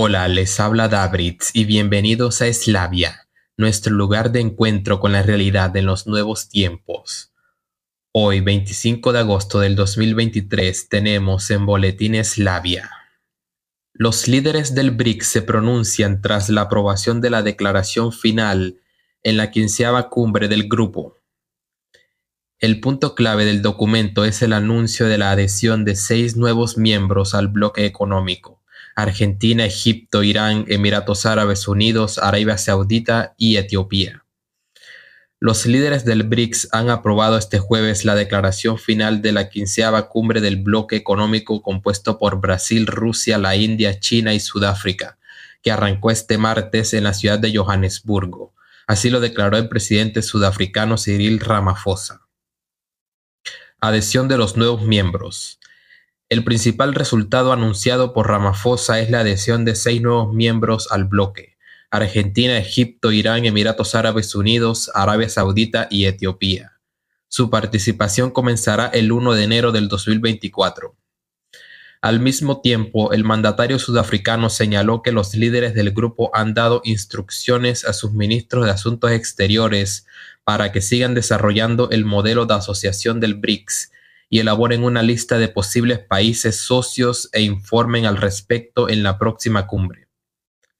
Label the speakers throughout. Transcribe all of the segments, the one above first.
Speaker 1: Hola, les habla Davritz y bienvenidos a Eslavia, nuestro lugar de encuentro con la realidad en los nuevos tiempos. Hoy, 25 de agosto del 2023, tenemos en Boletín Eslavia. Los líderes del BRIC se pronuncian tras la aprobación de la declaración final en la quinceava cumbre del grupo. El punto clave del documento es el anuncio de la adhesión de seis nuevos miembros al bloque económico. Argentina, Egipto, Irán, Emiratos Árabes Unidos, Arabia Saudita y Etiopía. Los líderes del BRICS han aprobado este jueves la declaración final de la quinceava cumbre del bloque económico compuesto por Brasil, Rusia, la India, China y Sudáfrica, que arrancó este martes en la ciudad de Johannesburgo. Así lo declaró el presidente sudafricano Cyril Ramaphosa. Adhesión de los nuevos miembros. El principal resultado anunciado por Ramaphosa es la adhesión de seis nuevos miembros al bloque. Argentina, Egipto, Irán, Emiratos Árabes Unidos, Arabia Saudita y Etiopía. Su participación comenzará el 1 de enero del 2024. Al mismo tiempo, el mandatario sudafricano señaló que los líderes del grupo han dado instrucciones a sus ministros de Asuntos Exteriores para que sigan desarrollando el modelo de asociación del BRICS y elaboren una lista de posibles países socios e informen al respecto en la próxima cumbre.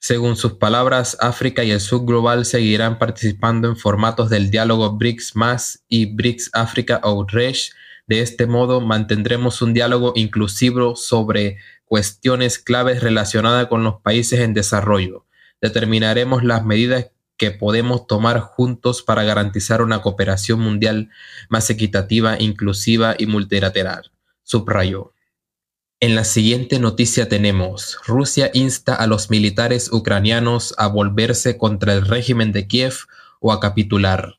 Speaker 1: Según sus palabras, África y el Sur Global seguirán participando en formatos del diálogo BRICS mas y BRICS África Outreach. De este modo, mantendremos un diálogo inclusivo sobre cuestiones claves relacionadas con los países en desarrollo. Determinaremos las medidas que podemos tomar juntos para garantizar una cooperación mundial más equitativa, inclusiva y multilateral, subrayó. En la siguiente noticia tenemos, Rusia insta a los militares ucranianos a volverse contra el régimen de Kiev o a capitular.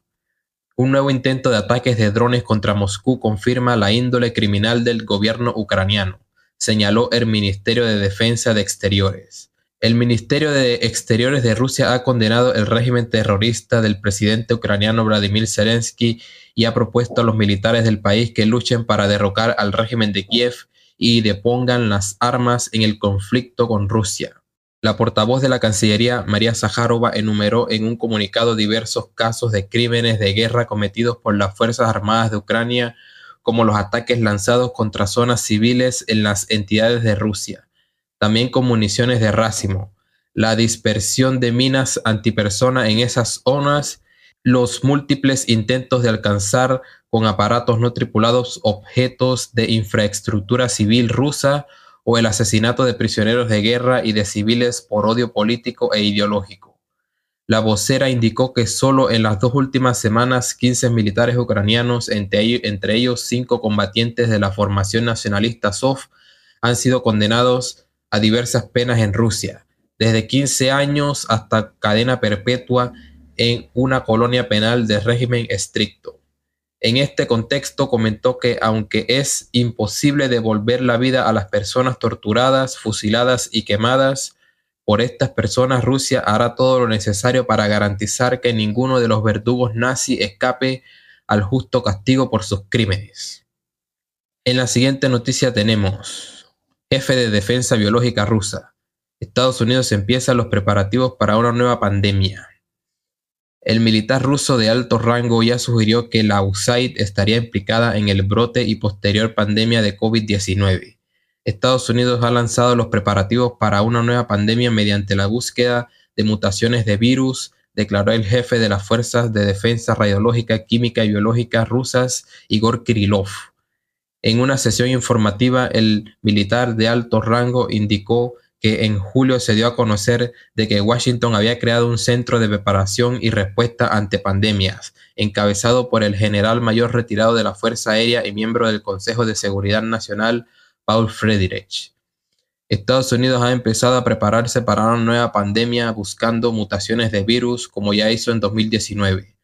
Speaker 1: Un nuevo intento de ataques de drones contra Moscú confirma la índole criminal del gobierno ucraniano, señaló el Ministerio de Defensa de Exteriores. El Ministerio de Exteriores de Rusia ha condenado el régimen terrorista del presidente ucraniano Vladimir Zelensky y ha propuesto a los militares del país que luchen para derrocar al régimen de Kiev y depongan las armas en el conflicto con Rusia. La portavoz de la Cancillería, María Zaharova, enumeró en un comunicado diversos casos de crímenes de guerra cometidos por las Fuerzas Armadas de Ucrania, como los ataques lanzados contra zonas civiles en las entidades de Rusia también con municiones de racimo, la dispersión de minas antipersona en esas zonas, los múltiples intentos de alcanzar con aparatos no tripulados objetos de infraestructura civil rusa o el asesinato de prisioneros de guerra y de civiles por odio político e ideológico. La vocera indicó que solo en las dos últimas semanas 15 militares ucranianos, entre ellos, cinco combatientes de la formación nacionalista SOF, han sido condenados a diversas penas en Rusia, desde 15 años hasta cadena perpetua en una colonia penal de régimen estricto. En este contexto comentó que aunque es imposible devolver la vida a las personas torturadas, fusiladas y quemadas, por estas personas Rusia hará todo lo necesario para garantizar que ninguno de los verdugos nazis escape al justo castigo por sus crímenes. En la siguiente noticia tenemos jefe de defensa biológica rusa. Estados Unidos empieza los preparativos para una nueva pandemia. El militar ruso de alto rango ya sugirió que la USAID estaría implicada en el brote y posterior pandemia de COVID-19. Estados Unidos ha lanzado los preparativos para una nueva pandemia mediante la búsqueda de mutaciones de virus, declaró el jefe de las Fuerzas de Defensa Radiológica, Química y Biológica rusas, Igor Kirillov. En una sesión informativa, el militar de alto rango indicó que en julio se dio a conocer de que Washington había creado un centro de preparación y respuesta ante pandemias, encabezado por el general mayor retirado de la Fuerza Aérea y miembro del Consejo de Seguridad Nacional, Paul Friedrich. Estados Unidos ha empezado a prepararse para una nueva pandemia buscando mutaciones de virus como ya hizo en 2019.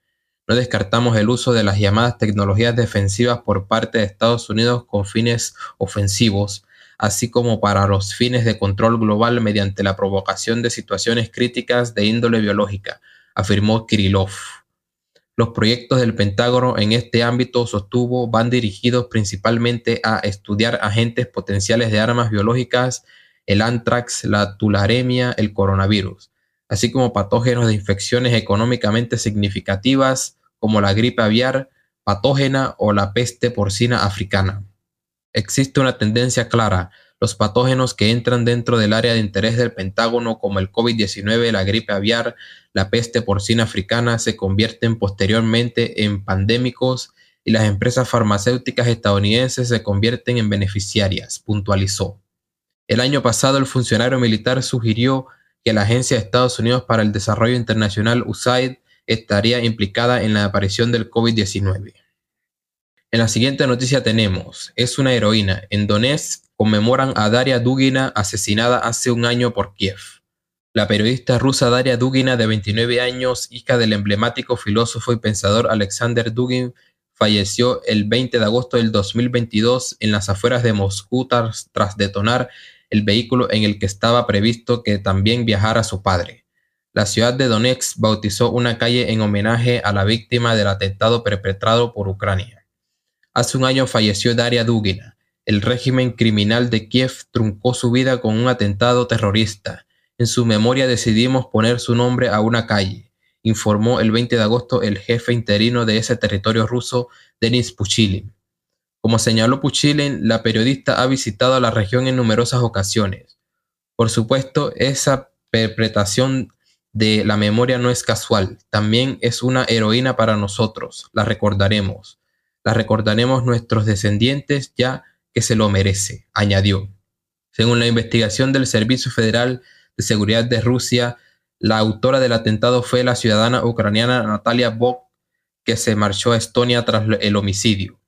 Speaker 1: No descartamos el uso de las llamadas tecnologías defensivas por parte de Estados Unidos con fines ofensivos, así como para los fines de control global mediante la provocación de situaciones críticas de índole biológica, afirmó Kirillov. Los proyectos del Pentágono en este ámbito, sostuvo, van dirigidos principalmente a estudiar agentes potenciales de armas biológicas, el antrax, la tularemia, el coronavirus, así como patógenos de infecciones económicamente significativas como la gripe aviar patógena o la peste porcina africana. Existe una tendencia clara. Los patógenos que entran dentro del área de interés del Pentágono, como el COVID-19, la gripe aviar, la peste porcina africana, se convierten posteriormente en pandémicos y las empresas farmacéuticas estadounidenses se convierten en beneficiarias, puntualizó. El año pasado el funcionario militar sugirió que la Agencia de Estados Unidos para el Desarrollo Internacional USAID estaría implicada en la aparición del COVID-19. En la siguiente noticia tenemos, es una heroína. En Donetsk conmemoran a Daria Dugina asesinada hace un año por Kiev. La periodista rusa Daria Dugina, de 29 años, hija del emblemático filósofo y pensador Alexander Dugin, falleció el 20 de agosto del 2022 en las afueras de Moscú tras, tras detonar el vehículo en el que estaba previsto que también viajara su padre la ciudad de Donetsk bautizó una calle en homenaje a la víctima del atentado perpetrado por Ucrania. Hace un año falleció Daria Dugina. El régimen criminal de Kiev truncó su vida con un atentado terrorista. En su memoria decidimos poner su nombre a una calle, informó el 20 de agosto el jefe interino de ese territorio ruso, Denis Puchilin. Como señaló Puchilin, la periodista ha visitado la región en numerosas ocasiones. Por supuesto, esa interpretación de la memoria no es casual, también es una heroína para nosotros, la recordaremos, la recordaremos nuestros descendientes ya que se lo merece, añadió. Según la investigación del Servicio Federal de Seguridad de Rusia, la autora del atentado fue la ciudadana ucraniana Natalia Bok, que se marchó a Estonia tras el homicidio.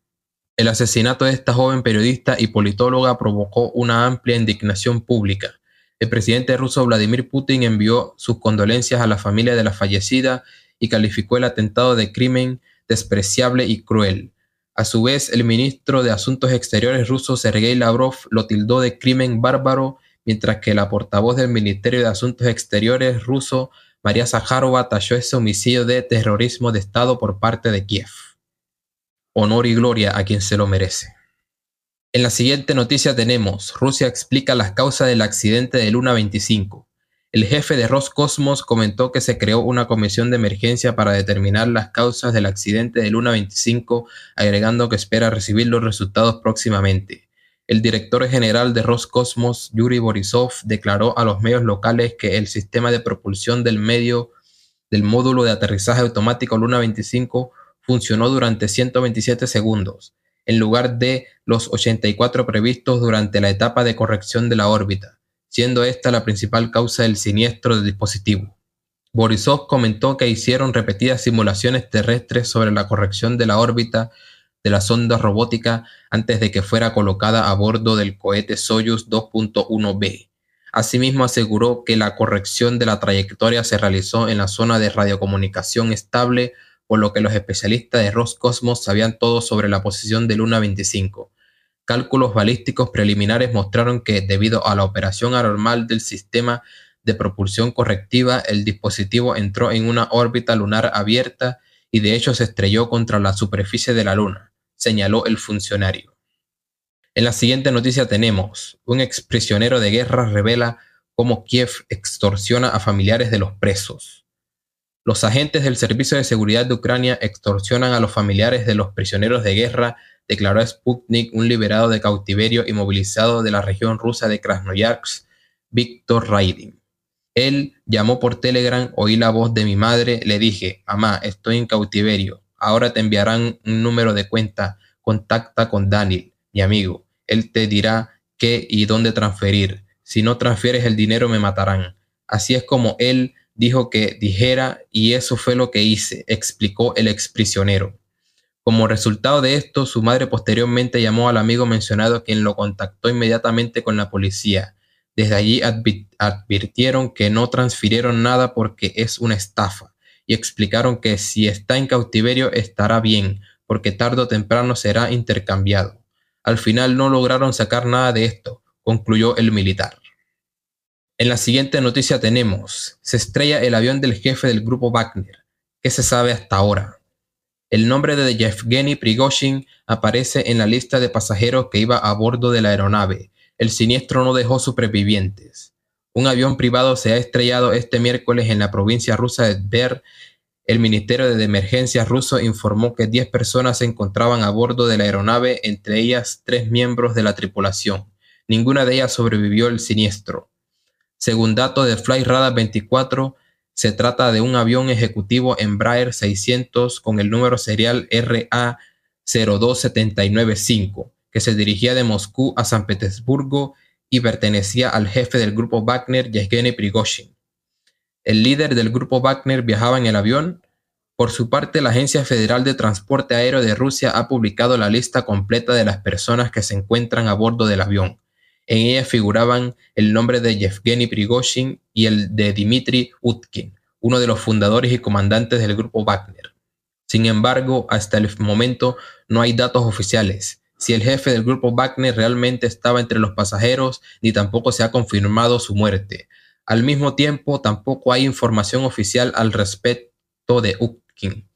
Speaker 1: El asesinato de esta joven periodista y politóloga provocó una amplia indignación pública. El presidente ruso Vladimir Putin envió sus condolencias a la familia de la fallecida y calificó el atentado de crimen despreciable y cruel. A su vez, el ministro de Asuntos Exteriores ruso Sergei Lavrov lo tildó de crimen bárbaro, mientras que la portavoz del Ministerio de Asuntos Exteriores ruso María Zaharova talló ese homicidio de terrorismo de Estado por parte de Kiev. Honor y gloria a quien se lo merece. En la siguiente noticia tenemos, Rusia explica las causas del accidente de Luna 25. El jefe de Roscosmos comentó que se creó una comisión de emergencia para determinar las causas del accidente de Luna 25, agregando que espera recibir los resultados próximamente. El director general de Roscosmos, Yuri Borisov, declaró a los medios locales que el sistema de propulsión del medio del módulo de aterrizaje automático Luna 25 funcionó durante 127 segundos en lugar de los 84 previstos durante la etapa de corrección de la órbita, siendo esta la principal causa del siniestro del dispositivo. Borisov comentó que hicieron repetidas simulaciones terrestres sobre la corrección de la órbita de la sonda robótica antes de que fuera colocada a bordo del cohete Soyuz 2.1B. Asimismo aseguró que la corrección de la trayectoria se realizó en la zona de radiocomunicación estable por lo que los especialistas de Roscosmos sabían todo sobre la posición de Luna 25. Cálculos balísticos preliminares mostraron que, debido a la operación anormal del sistema de propulsión correctiva, el dispositivo entró en una órbita lunar abierta y de hecho se estrelló contra la superficie de la Luna, señaló el funcionario. En la siguiente noticia tenemos, un exprisionero de guerra revela cómo Kiev extorsiona a familiares de los presos. Los agentes del Servicio de Seguridad de Ucrania extorsionan a los familiares de los prisioneros de guerra, declaró Sputnik, un liberado de cautiverio y movilizado de la región rusa de Krasnoyarsk, Víctor Raidin. Él llamó por Telegram, oí la voz de mi madre, le dije, mamá, estoy en cautiverio, ahora te enviarán un número de cuenta, contacta con Daniel, mi amigo, él te dirá qué y dónde transferir, si no transfieres el dinero me matarán. Así es como él dijo que dijera y eso fue lo que hice, explicó el exprisionero. Como resultado de esto, su madre posteriormente llamó al amigo mencionado quien lo contactó inmediatamente con la policía. Desde allí advirtieron que no transfirieron nada porque es una estafa y explicaron que si está en cautiverio estará bien, porque tarde o temprano será intercambiado. Al final no lograron sacar nada de esto, concluyó el militar. En la siguiente noticia tenemos, se estrella el avión del jefe del grupo Wagner. ¿Qué se sabe hasta ahora? El nombre de Yevgeny Prigozhin aparece en la lista de pasajeros que iba a bordo de la aeronave. El siniestro no dejó supervivientes. Un avión privado se ha estrellado este miércoles en la provincia rusa de Tver. El Ministerio de Emergencias ruso informó que 10 personas se encontraban a bordo de la aeronave, entre ellas tres miembros de la tripulación. Ninguna de ellas sobrevivió al siniestro. Según datos de Fly Radar 24, se trata de un avión ejecutivo Embraer 600 con el número serial RA02795, que se dirigía de Moscú a San Petersburgo y pertenecía al jefe del grupo Wagner, Yevgeny Prigozhin. El líder del grupo Wagner viajaba en el avión. Por su parte, la Agencia Federal de Transporte Aéreo de Rusia ha publicado la lista completa de las personas que se encuentran a bordo del avión en ella figuraban el nombre de Yevgeny Prigozhin y el de Dmitry Utkin, uno de los fundadores y comandantes del grupo Wagner. Sin embargo, hasta el momento no hay datos oficiales si el jefe del grupo Wagner realmente estaba entre los pasajeros, ni tampoco se ha confirmado su muerte. Al mismo tiempo, tampoco hay información oficial al respecto de Utkin.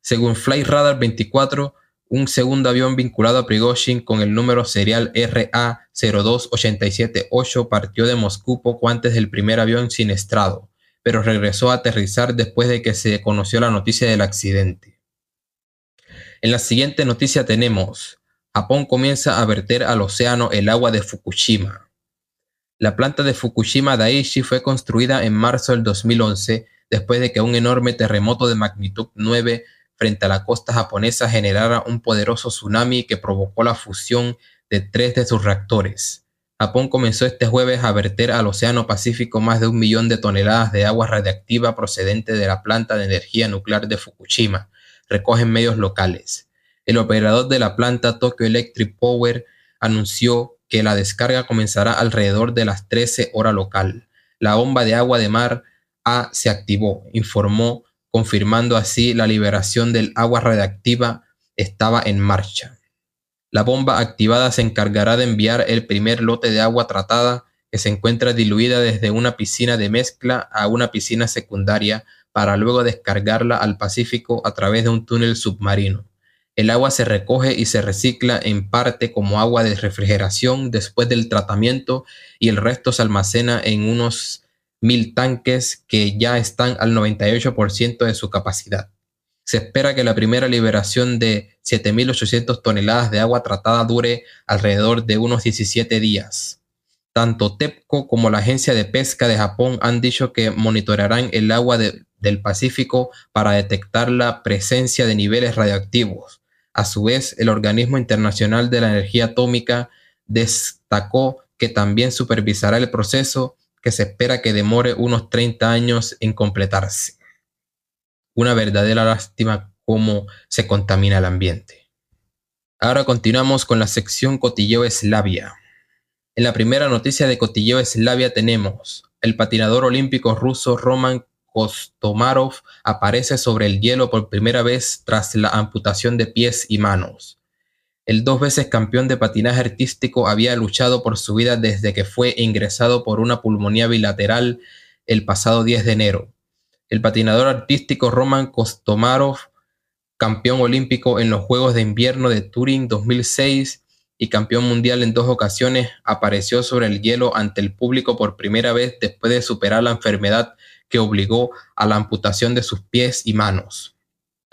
Speaker 1: Según Flight Radar 24, un segundo avión vinculado a Prigozhin con el número serial RA-02878 partió de Moscú poco antes del primer avión siniestrado, pero regresó a aterrizar después de que se conoció la noticia del accidente. En la siguiente noticia tenemos, Japón comienza a verter al océano el agua de Fukushima. La planta de Fukushima Daiichi fue construida en marzo del 2011 después de que un enorme terremoto de magnitud 9 frente a la costa japonesa generara un poderoso tsunami que provocó la fusión de tres de sus reactores. Japón comenzó este jueves a verter al Océano Pacífico más de un millón de toneladas de agua radiactiva procedente de la planta de energía nuclear de Fukushima, recogen medios locales. El operador de la planta Tokyo Electric Power anunció que la descarga comenzará alrededor de las 13 horas local. La bomba de agua de mar A se activó, informó confirmando así la liberación del agua radiactiva estaba en marcha. La bomba activada se encargará de enviar el primer lote de agua tratada que se encuentra diluida desde una piscina de mezcla a una piscina secundaria para luego descargarla al Pacífico a través de un túnel submarino. El agua se recoge y se recicla en parte como agua de refrigeración después del tratamiento y el resto se almacena en unos mil tanques que ya están al 98% de su capacidad. Se espera que la primera liberación de 7.800 toneladas de agua tratada dure alrededor de unos 17 días. Tanto TEPCO como la Agencia de Pesca de Japón han dicho que monitorearán el agua del Pacífico para detectar la presencia de niveles radioactivos. A su vez, el Organismo Internacional de la Energía Atómica destacó que también supervisará el proceso que se espera que demore unos 30 años en completarse. Una verdadera lástima cómo se contamina el ambiente. Ahora continuamos con la sección Cotilleo Eslavia. En la primera noticia de Cotilleo Eslavia tenemos el patinador olímpico ruso Roman Kostomarov aparece sobre el hielo por primera vez tras la amputación de pies y manos. El dos veces campeón de patinaje artístico había luchado por su vida desde que fue ingresado por una pulmonía bilateral el pasado 10 de enero. El patinador artístico Roman Kostomarov, campeón olímpico en los Juegos de Invierno de Turín 2006 y campeón mundial en dos ocasiones, apareció sobre el hielo ante el público por primera vez después de superar la enfermedad que obligó a la amputación de sus pies y manos.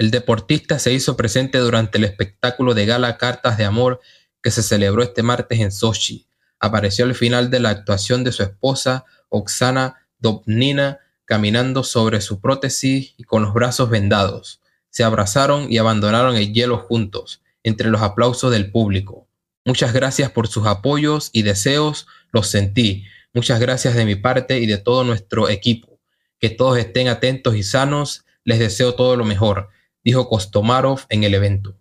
Speaker 1: El deportista se hizo presente durante el espectáculo de gala Cartas de Amor que se celebró este martes en Sochi. Apareció al final de la actuación de su esposa, Oksana Dobnina, caminando sobre su prótesis y con los brazos vendados. Se abrazaron y abandonaron el hielo juntos, entre los aplausos del público. Muchas gracias por sus apoyos y deseos, los sentí. Muchas gracias de mi parte y de todo nuestro equipo. Que todos estén atentos y sanos, les deseo todo lo mejor dijo Kostomarov en el evento.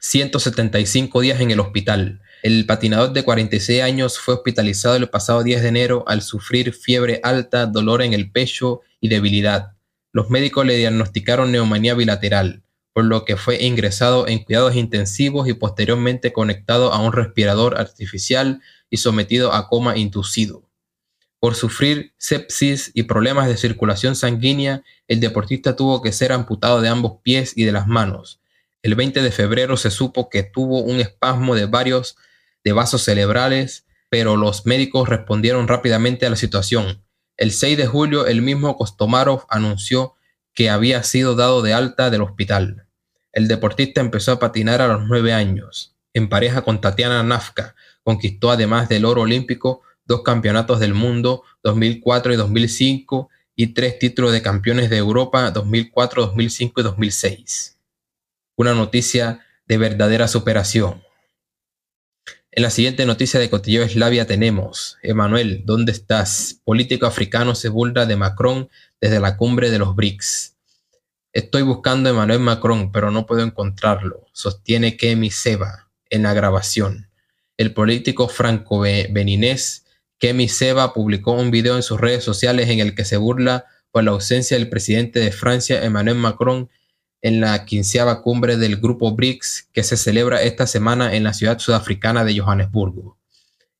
Speaker 1: 175 días en el hospital. El patinador de 46 años fue hospitalizado el pasado 10 de enero al sufrir fiebre alta, dolor en el pecho y debilidad. Los médicos le diagnosticaron neumonía bilateral, por lo que fue ingresado en cuidados intensivos y posteriormente conectado a un respirador artificial y sometido a coma inducido. Por sufrir sepsis y problemas de circulación sanguínea, el deportista tuvo que ser amputado de ambos pies y de las manos. El 20 de febrero se supo que tuvo un espasmo de varios de vasos cerebrales, pero los médicos respondieron rápidamente a la situación. El 6 de julio, el mismo Kostomarov anunció que había sido dado de alta del hospital. El deportista empezó a patinar a los nueve años. En pareja con Tatiana Nafka, conquistó además del oro olímpico dos campeonatos del mundo 2004 y 2005 y tres títulos de campeones de Europa 2004, 2005 y 2006. Una noticia de verdadera superación. En la siguiente noticia de Cotilleo Eslavia tenemos, Emanuel, ¿dónde estás? Político africano se burla de Macron desde la cumbre de los BRICS. Estoy buscando a Emmanuel Macron, pero no puedo encontrarlo, sostiene Kemi Seba en la grabación. El político franco-beninés Kemi Seba publicó un video en sus redes sociales en el que se burla por la ausencia del presidente de Francia, Emmanuel Macron, en la quinceava cumbre del grupo BRICS que se celebra esta semana en la ciudad sudafricana de Johannesburgo.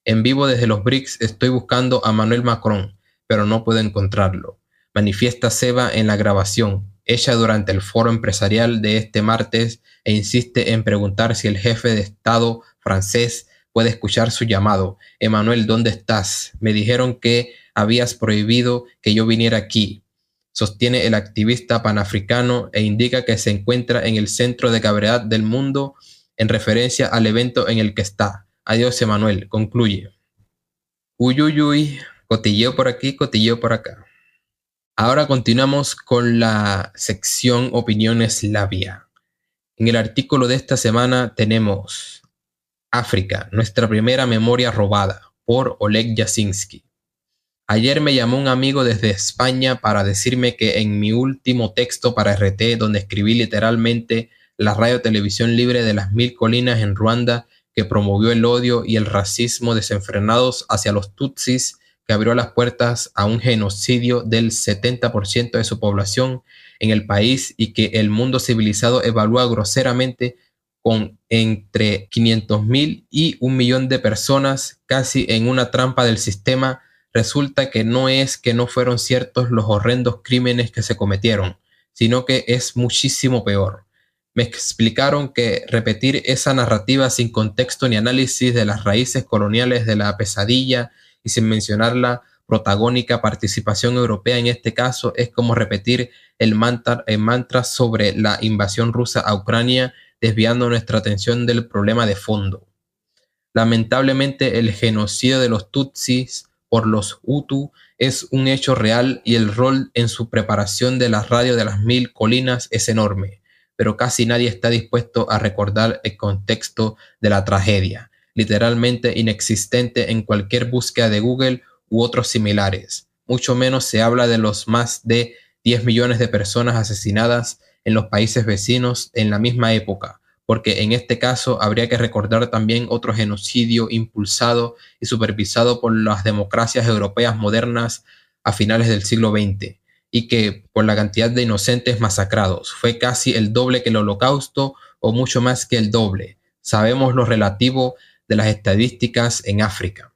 Speaker 1: En vivo desde los BRICS estoy buscando a Manuel Macron, pero no puedo encontrarlo. Manifiesta Seba en la grabación, hecha durante el foro empresarial de este martes e insiste en preguntar si el jefe de Estado francés puede escuchar su llamado. Emanuel, ¿dónde estás? Me dijeron que habías prohibido que yo viniera aquí. Sostiene el activista panafricano e indica que se encuentra en el centro de cabredad del mundo en referencia al evento en el que está. Adiós, Emanuel. Concluye. Uy, uy, uy. Cotilleo por aquí, cotilleo por acá. Ahora continuamos con la sección Opiniones Labia. En el artículo de esta semana tenemos África, nuestra primera memoria robada, por Oleg Jasinski. Ayer me llamó un amigo desde España para decirme que en mi último texto para RT, donde escribí literalmente la radio televisión libre de las mil colinas en Ruanda, que promovió el odio y el racismo desenfrenados hacia los tutsis, que abrió las puertas a un genocidio del 70% de su población en el país y que el mundo civilizado evalúa groseramente con entre mil y un millón de personas casi en una trampa del sistema, resulta que no es que no fueron ciertos los horrendos crímenes que se cometieron, sino que es muchísimo peor. Me explicaron que repetir esa narrativa sin contexto ni análisis de las raíces coloniales de la pesadilla y sin mencionar la protagónica participación europea en este caso es como repetir el mantra sobre la invasión rusa a Ucrania desviando nuestra atención del problema de fondo. Lamentablemente el genocidio de los Tutsis por los Hutu es un hecho real y el rol en su preparación de la radio de las mil colinas es enorme, pero casi nadie está dispuesto a recordar el contexto de la tragedia, literalmente inexistente en cualquier búsqueda de Google u otros similares. Mucho menos se habla de los más de 10 millones de personas asesinadas en los países vecinos en la misma época, porque en este caso habría que recordar también otro genocidio impulsado y supervisado por las democracias europeas modernas a finales del siglo XX, y que por la cantidad de inocentes masacrados fue casi el doble que el holocausto o mucho más que el doble. Sabemos lo relativo de las estadísticas en África.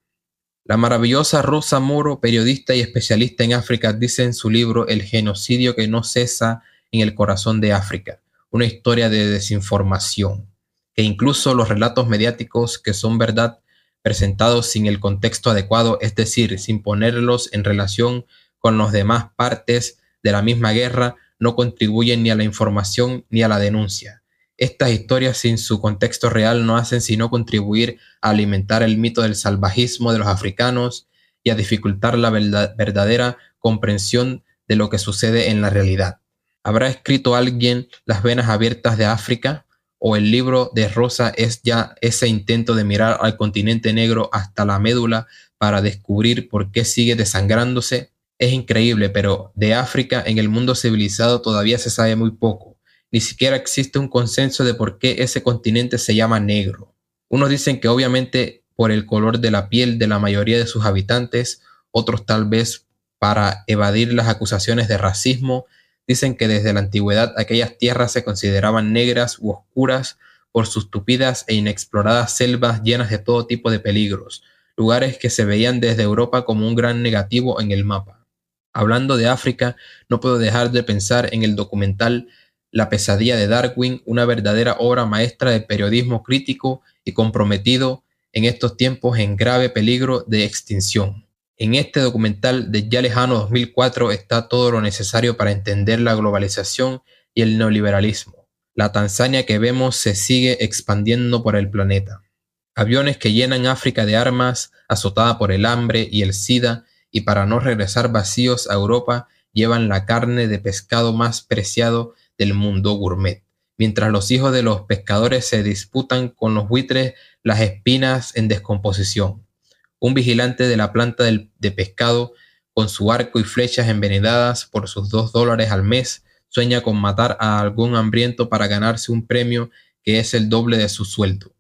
Speaker 1: La maravillosa Rosa Moro, periodista y especialista en África, dice en su libro El genocidio que no cesa en el corazón de África, una historia de desinformación, que incluso los relatos mediáticos que son verdad presentados sin el contexto adecuado, es decir, sin ponerlos en relación con las demás partes de la misma guerra, no contribuyen ni a la información ni a la denuncia. Estas historias sin su contexto real no hacen sino contribuir a alimentar el mito del salvajismo de los africanos y a dificultar la verdadera comprensión de lo que sucede en la realidad. ¿Habrá escrito alguien Las venas abiertas de África? ¿O el libro de Rosa es ya ese intento de mirar al continente negro hasta la médula para descubrir por qué sigue desangrándose? Es increíble, pero de África en el mundo civilizado todavía se sabe muy poco. Ni siquiera existe un consenso de por qué ese continente se llama negro. Unos dicen que obviamente por el color de la piel de la mayoría de sus habitantes, otros tal vez para evadir las acusaciones de racismo, Dicen que desde la antigüedad aquellas tierras se consideraban negras u oscuras por sus tupidas e inexploradas selvas llenas de todo tipo de peligros, lugares que se veían desde Europa como un gran negativo en el mapa. Hablando de África, no puedo dejar de pensar en el documental La pesadilla de Darwin, una verdadera obra maestra de periodismo crítico y comprometido en estos tiempos en grave peligro de extinción. En este documental de ya lejano 2004 está todo lo necesario para entender la globalización y el neoliberalismo. La Tanzania que vemos se sigue expandiendo por el planeta. Aviones que llenan África de armas, azotada por el hambre y el SIDA, y para no regresar vacíos a Europa, llevan la carne de pescado más preciado del mundo gourmet. Mientras los hijos de los pescadores se disputan con los buitres las espinas en descomposición un vigilante de la planta de pescado con su arco y flechas envenenadas por sus dos dólares al mes, sueña con matar a algún hambriento para ganarse un premio que es el doble de su sueldo.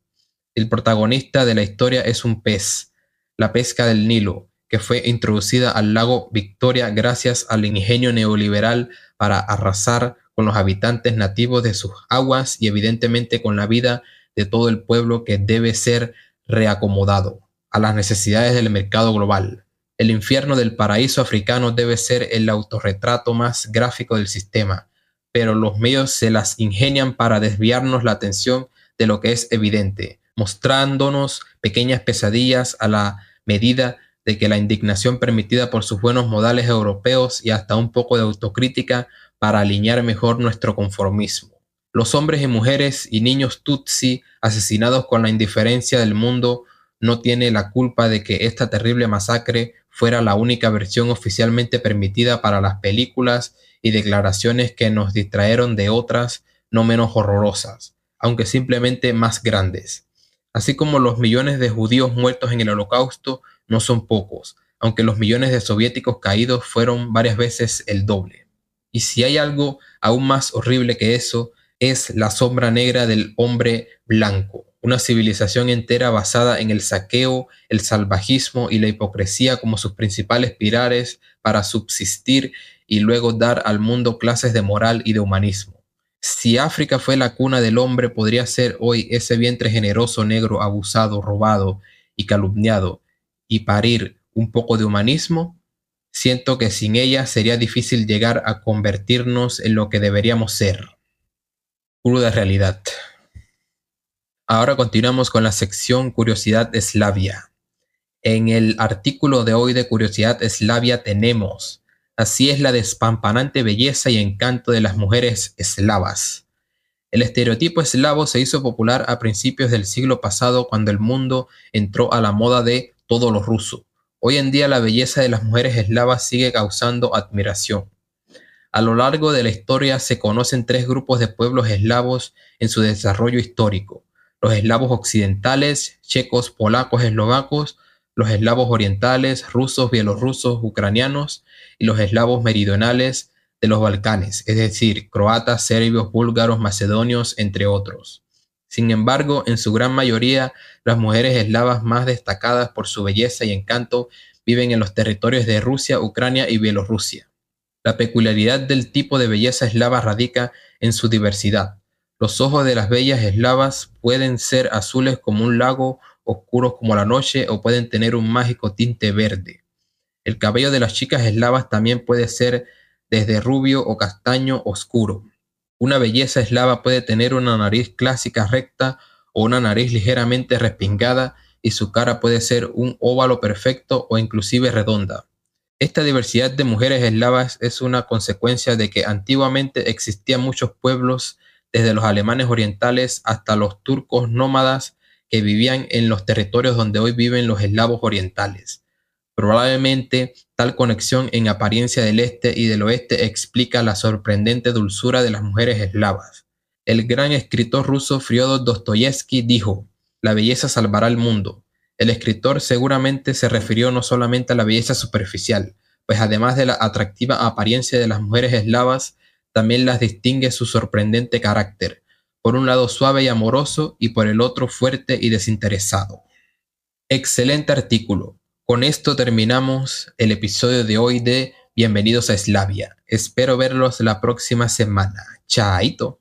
Speaker 1: El protagonista de la historia es un pez, la pesca del Nilo, que fue introducida al lago Victoria gracias al ingenio neoliberal para arrasar con los habitantes nativos de sus aguas y evidentemente con la vida de todo el pueblo que debe ser reacomodado a las necesidades del mercado global. El infierno del paraíso africano debe ser el autorretrato más gráfico del sistema, pero los medios se las ingenian para desviarnos la atención de lo que es evidente, mostrándonos pequeñas pesadillas a la medida de que la indignación permitida por sus buenos modales europeos y hasta un poco de autocrítica para alinear mejor nuestro conformismo. Los hombres y mujeres y niños tutsi asesinados con la indiferencia del mundo no tiene la culpa de que esta terrible masacre fuera la única versión oficialmente permitida para las películas y declaraciones que nos distraeron de otras no menos horrorosas, aunque simplemente más grandes. Así como los millones de judíos muertos en el holocausto no son pocos, aunque los millones de soviéticos caídos fueron varias veces el doble. Y si hay algo aún más horrible que eso, es la sombra negra del hombre blanco, una civilización entera basada en el saqueo, el salvajismo y la hipocresía como sus principales pilares para subsistir y luego dar al mundo clases de moral y de humanismo. Si África fue la cuna del hombre, podría ser hoy ese vientre generoso negro abusado, robado y calumniado, y parir un poco de humanismo. Siento que sin ella sería difícil llegar a convertirnos en lo que deberíamos ser. Cruda realidad. Ahora continuamos con la sección Curiosidad Eslavia. En el artículo de hoy de Curiosidad Eslavia tenemos, así es la despampanante belleza y encanto de las mujeres eslavas. El estereotipo eslavo se hizo popular a principios del siglo pasado cuando el mundo entró a la moda de todo lo ruso. Hoy en día la belleza de las mujeres eslavas sigue causando admiración. A lo largo de la historia se conocen tres grupos de pueblos eslavos en su desarrollo histórico los eslavos occidentales, checos, polacos, eslovacos, los eslavos orientales, rusos, bielorrusos, ucranianos y los eslavos meridionales de los Balcanes, es decir, croatas, serbios, búlgaros, macedonios, entre otros. Sin embargo, en su gran mayoría, las mujeres eslavas más destacadas por su belleza y encanto viven en los territorios de Rusia, Ucrania y Bielorrusia. La peculiaridad del tipo de belleza eslava radica en su diversidad los ojos de las bellas eslavas pueden ser azules como un lago, oscuros como la noche o pueden tener un mágico tinte verde. El cabello de las chicas eslavas también puede ser desde rubio o castaño oscuro. Una belleza eslava puede tener una nariz clásica recta o una nariz ligeramente respingada y su cara puede ser un óvalo perfecto o inclusive redonda. Esta diversidad de mujeres eslavas es una consecuencia de que antiguamente existían muchos pueblos desde los alemanes orientales hasta los turcos nómadas que vivían en los territorios donde hoy viven los eslavos orientales. Probablemente tal conexión en apariencia del este y del oeste explica la sorprendente dulzura de las mujeres eslavas. El gran escritor ruso Friodor Dostoyevsky dijo, la belleza salvará al mundo. El escritor seguramente se refirió no solamente a la belleza superficial, pues además de la atractiva apariencia de las mujeres eslavas, también las distingue su sorprendente carácter, por un lado suave y amoroso y por el otro fuerte y desinteresado. Excelente artículo. Con esto terminamos el episodio de hoy de Bienvenidos a Eslavia. Espero verlos la próxima semana. Chaito.